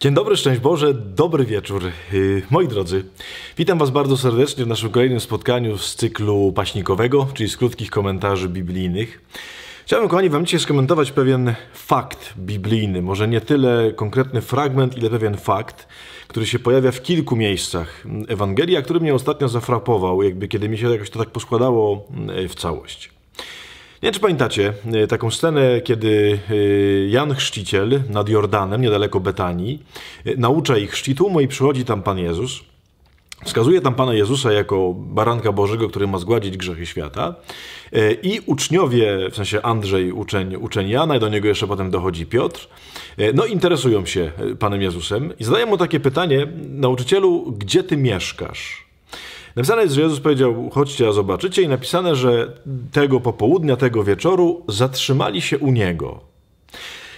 Dzień dobry, szczęść Boże, dobry wieczór. Y, moi drodzy, witam Was bardzo serdecznie w naszym kolejnym spotkaniu z cyklu paśnikowego, czyli z krótkich komentarzy biblijnych. Chciałbym, kochani, Wam dzisiaj skomentować pewien fakt biblijny, może nie tyle konkretny fragment, ile pewien fakt, który się pojawia w kilku miejscach Ewangelii, a który mnie ostatnio zafrapował, jakby kiedy mi się jakoś to tak poskładało y, w całość. Nie czy pamiętacie e, taką scenę, kiedy e, Jan Chrzciciel nad Jordanem, niedaleko Betanii, e, naucza ich chrzcitu, no i przychodzi tam Pan Jezus. Wskazuje tam Pana Jezusa jako baranka Bożego, który ma zgładzić grzechy świata. I uczniowie, w sensie Andrzej, uczeń, uczeń Jana, i do niego jeszcze potem dochodzi Piotr, no interesują się Panem Jezusem i zadają mu takie pytanie, nauczycielu, gdzie Ty mieszkasz? Napisane jest, że Jezus powiedział, chodźcie, a zobaczycie i napisane, że tego popołudnia, tego wieczoru zatrzymali się u Niego.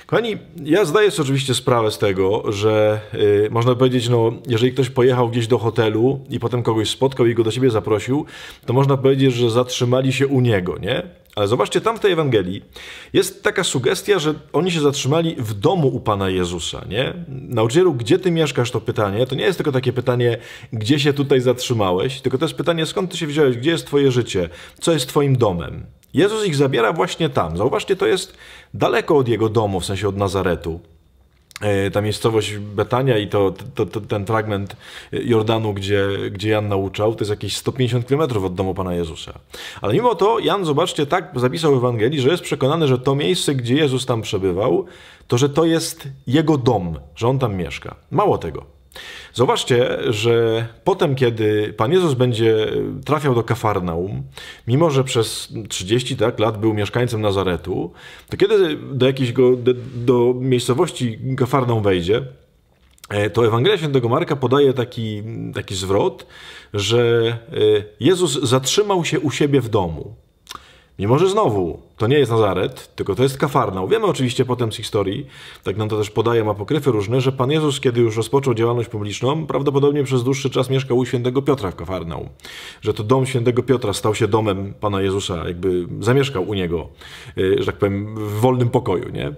Kochani, ja zdaję sobie oczywiście sprawę z tego, że yy, można powiedzieć, no, jeżeli ktoś pojechał gdzieś do hotelu i potem kogoś spotkał i go do siebie zaprosił, to można powiedzieć, że zatrzymali się u niego, nie? Ale zobaczcie, tam w tej Ewangelii jest taka sugestia, że oni się zatrzymali w domu u Pana Jezusa, nie? Nauczycielu, gdzie ty mieszkasz, to pytanie, to nie jest tylko takie pytanie, gdzie się tutaj zatrzymałeś, tylko to jest pytanie, skąd ty się wziąłeś, gdzie jest twoje życie, co jest twoim domem. Jezus ich zabiera właśnie tam. Zauważcie, to jest daleko od jego domu, w sensie od Nazaretu. E, ta miejscowość Betania i to, to, to, ten fragment Jordanu, gdzie, gdzie Jan nauczał, to jest jakieś 150 km od domu Pana Jezusa. Ale mimo to Jan, zobaczcie, tak zapisał w Ewangelii, że jest przekonany, że to miejsce, gdzie Jezus tam przebywał, to że to jest jego dom, że on tam mieszka. Mało tego, Zobaczcie, że potem, kiedy Pan Jezus będzie e, trafiał do Kafarnaum, mimo że przez 30 tak, lat był mieszkańcem Nazaretu, to kiedy do, jakiejś do, do miejscowości Kafarnaum wejdzie, e, to Ewangelia Świętego Marka podaje taki, taki zwrot, że e, Jezus zatrzymał się u siebie w domu. Mimo, że znowu to nie jest Nazaret, tylko to jest Kafarnaum. Wiemy oczywiście potem z historii, tak nam to też ma apokryfy różne, że Pan Jezus, kiedy już rozpoczął działalność publiczną, prawdopodobnie przez dłuższy czas mieszkał u świętego Piotra w Kafarnał. Że to dom świętego Piotra stał się domem Pana Jezusa, jakby zamieszkał u niego, y, że tak powiem, w wolnym pokoju, nie?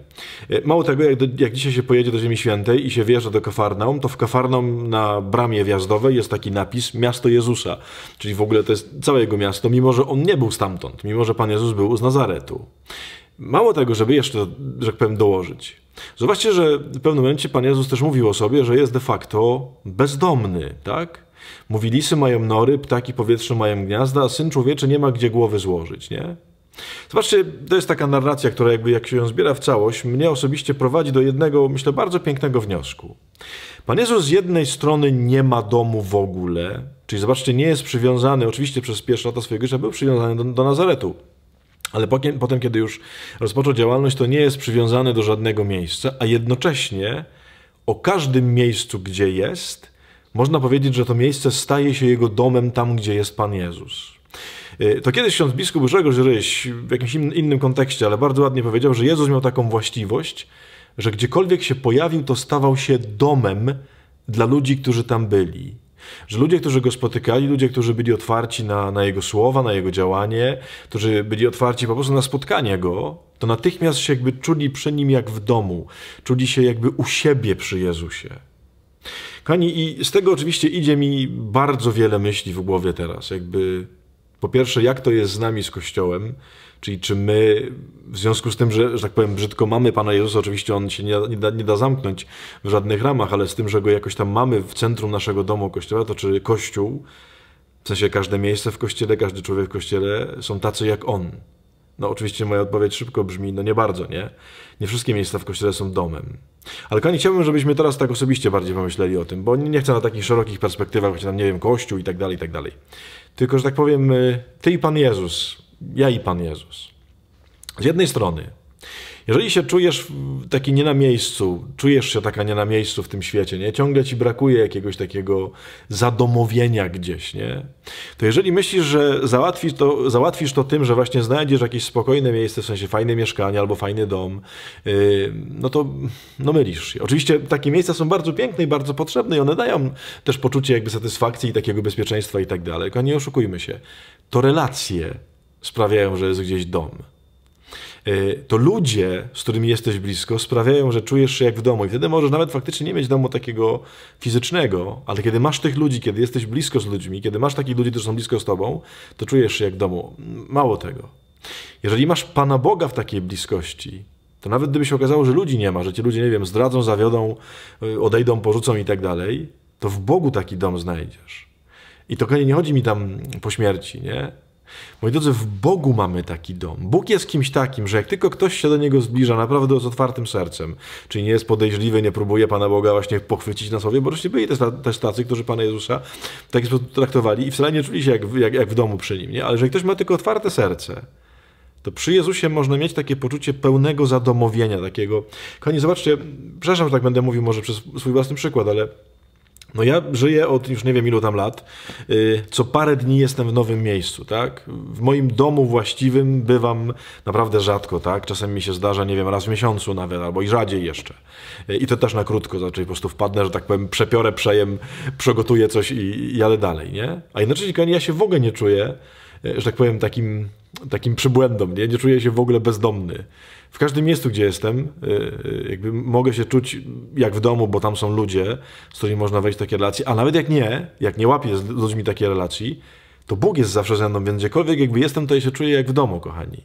Y, mało tego, jak, do, jak dzisiaj się pojedzie do Ziemi Świętej i się wjeżdża do Kafarnaum, to w Kafarnaum na bramie wjazdowej jest taki napis Miasto Jezusa, czyli w ogóle to jest całe jego miasto, mimo że on nie był stamtąd, mimo że Pan Jezus był z Nazaret. Mało tego, żeby jeszcze, że tak powiem, dołożyć. Zobaczcie, że w pewnym momencie Pan Jezus też mówił o sobie, że jest de facto bezdomny, tak? Mówi, lisy mają nory, ptaki powietrze mają gniazda, a Syn Człowieczy nie ma gdzie głowy złożyć, nie? Zobaczcie, to jest taka narracja, która jakby jak się ją zbiera w całość, mnie osobiście prowadzi do jednego, myślę, bardzo pięknego wniosku. Pan Jezus z jednej strony nie ma domu w ogóle, czyli zobaczcie, nie jest przywiązany, oczywiście przez pierwsze lata swojego życia był przywiązany do, do Nazaretu, ale potem, kiedy już rozpoczął działalność, to nie jest przywiązany do żadnego miejsca, a jednocześnie o każdym miejscu, gdzie jest, można powiedzieć, że to miejsce staje się jego domem tam, gdzie jest Pan Jezus. Y, to kiedyś ksiądz biskup Grzegorz Ryś w jakimś innym kontekście, ale bardzo ładnie powiedział, że Jezus miał taką właściwość, że gdziekolwiek się pojawił, to stawał się domem dla ludzi, którzy tam byli. Że ludzie, którzy go spotykali, ludzie, którzy byli otwarci na, na jego słowa, na jego działanie, którzy byli otwarci po prostu na spotkanie go, to natychmiast się jakby czuli przy nim jak w domu, czuli się jakby u siebie przy Jezusie. Kochani, i z tego oczywiście idzie mi bardzo wiele myśli w głowie teraz, jakby po pierwsze, jak to jest z nami, z Kościołem, czyli czy my, w związku z tym, że, że tak powiem, brzydko mamy Pana Jezusa, oczywiście On się nie, nie, da, nie da zamknąć w żadnych ramach, ale z tym, że Go jakoś tam mamy w centrum naszego domu Kościoła, to czy Kościół, w sensie każde miejsce w Kościele, każdy człowiek w Kościele są tacy jak On, no oczywiście moja odpowiedź szybko brzmi, no nie bardzo, nie? Nie wszystkie miejsca w kościele są domem. Ale kochani, chciałbym, żebyśmy teraz tak osobiście bardziej pomyśleli o tym, bo nie chcę na takich szerokich perspektywach, choć tam, nie wiem, kościół i tak dalej, i tak dalej. Tylko, że tak powiem, y, ty i Pan Jezus, ja i Pan Jezus. Z jednej strony jeżeli się czujesz taki nie na miejscu, czujesz się taka nie na miejscu w tym świecie, nie? ciągle ci brakuje jakiegoś takiego zadomowienia gdzieś, nie? to jeżeli myślisz, że załatwisz to, załatwisz to tym, że właśnie znajdziesz jakieś spokojne miejsce, w sensie fajne mieszkanie albo fajny dom, yy, no to no mylisz się. Oczywiście takie miejsca są bardzo piękne i bardzo potrzebne i one dają też poczucie jakby satysfakcji i takiego bezpieczeństwa i tak dalej, tylko nie oszukujmy się. To relacje sprawiają, że jest gdzieś dom. Y, to ludzie, z którymi jesteś blisko, sprawiają, że czujesz się jak w domu. I wtedy możesz nawet faktycznie nie mieć domu takiego fizycznego, ale kiedy masz tych ludzi, kiedy jesteś blisko z ludźmi, kiedy masz takich ludzi, którzy są blisko z tobą, to czujesz się jak w domu. Mało tego. Jeżeli masz Pana Boga w takiej bliskości, to nawet gdyby się okazało, że ludzi nie ma, że ci ludzie, nie wiem, zdradzą, zawiodą, y, odejdą, porzucą i tak dalej, to w Bogu taki dom znajdziesz. I to nie chodzi mi tam po śmierci, nie? Moi drodzy, w Bogu mamy taki dom. Bóg jest kimś takim, że jak tylko ktoś się do niego zbliża naprawdę z otwartym sercem, czyli nie jest podejrzliwy, nie próbuje Pana Boga właśnie pochwycić na sobie, bo oczywiście byli też, też tacy, którzy Pana Jezusa w taki sposób traktowali i wcale nie czuli się jak, jak, jak w domu przy Nim, nie? ale że ktoś ma tylko otwarte serce, to przy Jezusie można mieć takie poczucie pełnego zadomowienia, takiego. Kochani, zobaczcie, przepraszam, że tak będę mówił może przez swój własny przykład, ale no ja żyję od już nie wiem ilu tam lat. Y, co parę dni jestem w nowym miejscu, tak? W moim domu właściwym bywam naprawdę rzadko, tak? Czasem mi się zdarza, nie wiem, raz w miesiącu nawet, albo i rzadziej jeszcze. Y, I to też na krótko, znaczy po prostu wpadnę, że tak powiem, przepiorę, przejem, przegotuję coś i jadę dalej, nie? A inaczej, ja się w ogóle nie czuję E, że tak powiem, takim, takim przybłędom. Nie? nie czuję się w ogóle bezdomny. W każdym miejscu, gdzie jestem, e, e, jakby mogę się czuć jak w domu, bo tam są ludzie, z którymi można wejść w takie relacje, a nawet jak nie, jak nie łapię z ludźmi takiej relacji, to Bóg jest zawsze ze mną, więc gdziekolwiek jakby jestem, to ja się czuję jak w domu, kochani.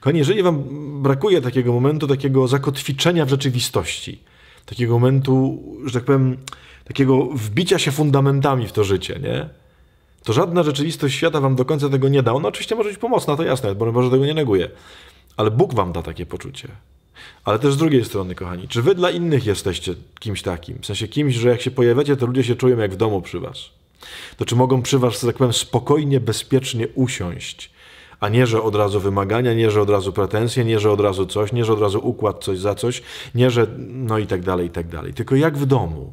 Kochani, jeżeli wam brakuje takiego momentu, takiego zakotwiczenia w rzeczywistości, takiego momentu, że tak powiem, takiego wbicia się fundamentami w to życie, nie? to żadna rzeczywistość świata wam do końca tego nie da. Ona oczywiście może być pomocna, to jasne, bo może tego nie neguje. Ale Bóg wam da takie poczucie. Ale też z drugiej strony, kochani, czy wy dla innych jesteście kimś takim? W sensie kimś, że jak się pojawiacie, to ludzie się czują jak w domu przy was. To czy mogą przy was, tak powiem, spokojnie, bezpiecznie usiąść, a nie, że od razu wymagania, nie, że od razu pretensje, nie, że od razu coś, nie, że od razu układ coś za coś, nie, że no i tak dalej, i tak dalej. Tylko jak w domu.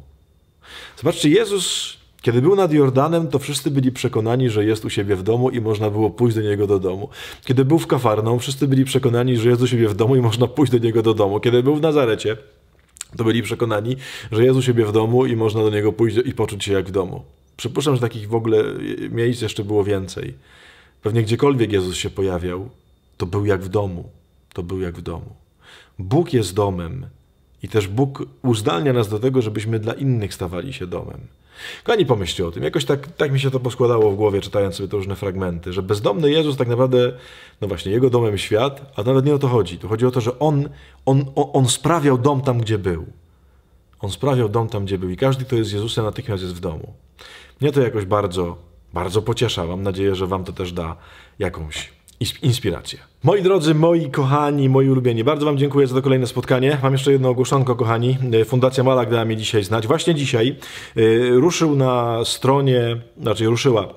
Zobaczcie, Jezus kiedy był nad Jordanem, to wszyscy byli przekonani, że jest u siebie w domu i można było pójść do niego do domu. Kiedy był w Kafarną, wszyscy byli przekonani, że jest u siebie w domu i można pójść do niego do domu. Kiedy był w Nazarecie, to byli przekonani, że jest u siebie w domu i można do niego pójść i poczuć się jak w domu. Przypuszczam, że takich w ogóle miejsc jeszcze było więcej. Pewnie gdziekolwiek Jezus się pojawiał, to był jak w domu. To był jak w domu. Bóg jest domem i też Bóg uzdalnia nas do tego, żebyśmy dla innych stawali się domem. Kochani, pomyślcie o tym. Jakoś tak, tak mi się to poskładało w głowie, czytając sobie te różne fragmenty, że bezdomny Jezus tak naprawdę, no właśnie, jego domem świat, a nawet nie o to chodzi. Tu chodzi o to, że on, on, on sprawiał dom tam, gdzie był. On sprawiał dom tam, gdzie był. I każdy, kto jest z Jezusem, natychmiast jest w domu. Mnie to jakoś bardzo, bardzo pociesza. Mam nadzieję, że Wam to też da jakąś inspiracje. Moi drodzy, moi kochani, moi ulubieni, bardzo Wam dziękuję za to kolejne spotkanie. Mam jeszcze jedno ogłoszonko, kochani. E, Fundacja Malak dała mi dzisiaj znać. Właśnie dzisiaj e, ruszył na stronie, znaczy ruszyła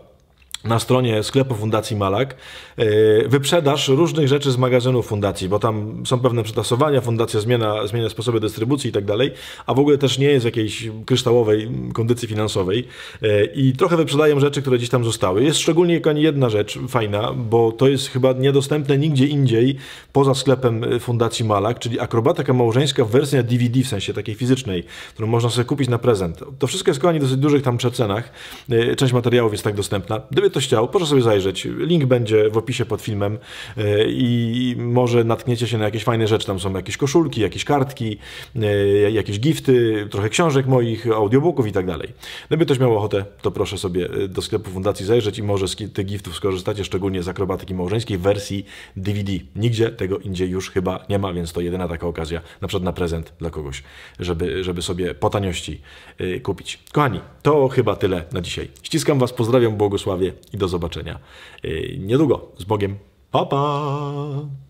na stronie sklepu Fundacji Malak e, wyprzedaż różnych rzeczy z magazynu Fundacji, bo tam są pewne przetasowania, Fundacja zmienia, zmienia sposoby dystrybucji i tak dalej, a w ogóle też nie jest w jakiejś kryształowej kondycji finansowej e, i trochę wyprzedają rzeczy, które gdzieś tam zostały. Jest szczególnie jedna rzecz fajna, bo to jest chyba niedostępne nigdzie indziej poza sklepem Fundacji Malak, czyli akrobatyka małżeńska w wersji DVD, w sensie takiej fizycznej, którą można sobie kupić na prezent. To wszystko jest kochani w dosyć dużych tam przecenach. E, część materiałów jest tak dostępna. Gdyby ktoś chciał, proszę sobie zajrzeć. Link będzie w opisie pod filmem e, i może natkniecie się na jakieś fajne rzeczy. Tam są jakieś koszulki, jakieś kartki, e, jakieś gifty, trochę książek moich, audiobooków i tak dalej. No gdyby ktoś miał ochotę, to proszę sobie e, do sklepu fundacji zajrzeć i może z tych giftów skorzystacie, szczególnie z akrobatyki małżeńskiej w wersji DVD. Nigdzie tego indziej już chyba nie ma, więc to jedyna taka okazja, na przykład na prezent dla kogoś, żeby, żeby sobie po taniości kupić. Kochani, to chyba tyle na dzisiaj. Ściskam Was, pozdrawiam, błogosławie i do zobaczenia y, niedługo. Z Bogiem. Pa, pa!